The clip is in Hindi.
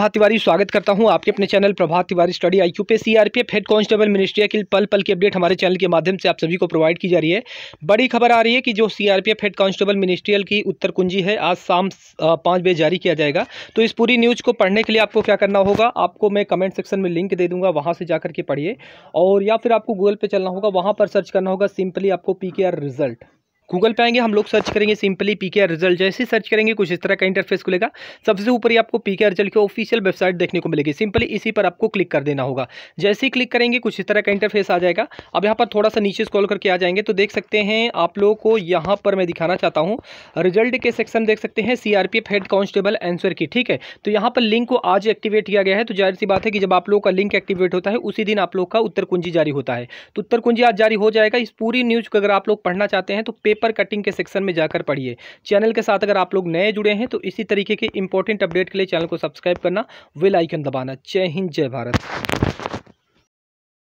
प्रभात तिवारी स्वागत करता हूं आपके अपने channel Prabhat Tiwari study I Q पे सीआरपीएफ हेड कांस्टेबल मिनिस्ट्री के पल पल की अपडेट हमारे चैनल के माध्यम से आप सभी को प्रोवाइड की जा रही है बड़ी खबर आ रही है कि जो सीआरपीएफ हेड कांस्टेबल मिनिस्ट्रियल की उत्तर कुंजी है आज शाम पाँच बजे जारी किया जाएगा तो इस पूरी न्यूज़ को पढ़ने के लिए आपको क्या करना होगा आपको मैं कमेंट सेक्शन में लिंक दे दूंगा वहाँ से जाकर के पढ़िए और या फिर आपको गूगल पर चलना होगा वहाँ पर सर्च करना होगा सिंपली आपको पी रिजल्ट गूगल पे आएंगे हम लोग सर्च करेंगे सिंपली पी के रिजल्ट जैसे सर्च करेंगे कुछ इस तरह का इंटरफेस खुलेगा सबसे ऊपर ही आपको पी के रिजल्ट की ऑफिशियल वेबसाइट देखने को मिलेगी सिंपली इसी पर आपको क्लिक कर देना होगा जैसे ही क्लिक करेंगे कुछ इस तरह का इंटरफेस आ जाएगा अब यहाँ पर थोड़ा सा नीचे स्कॉल करके आ जाएंगे तो देख सकते हैं आप लोगों को यहाँ पर मैं दिखाना चाहता हूँ रिजल्ट के सेक्शन देख सकते हैं सीआरपीएफ हेड कॉन्स्टेबल एंसर की ठीक है तो यहाँ पर लिंक को आज एक्टिवेट किया गया है तो जाहिर सी बात है कि जब आप लोग का लिंक एक्टिवेट होता है उसी दिन आप लोग का उत्तर कुंजी जारी होता है तो उत्तर कुंजी आज जारी हो जाएगा इस पूरी न्यूज को अगर आप लोग पढ़ना चाहते हैं तो पेपर पेपर कटिंग के सेक्शन में जाकर पढ़िए चैनल के साथ अगर आप लोग नए जुड़े हैं तो इसी तरीके के इंपॉर्टेंट अपडेट के लिए चैनल को सब्सक्राइब करना वेल आइकन दबाना जय हिंद जय भारत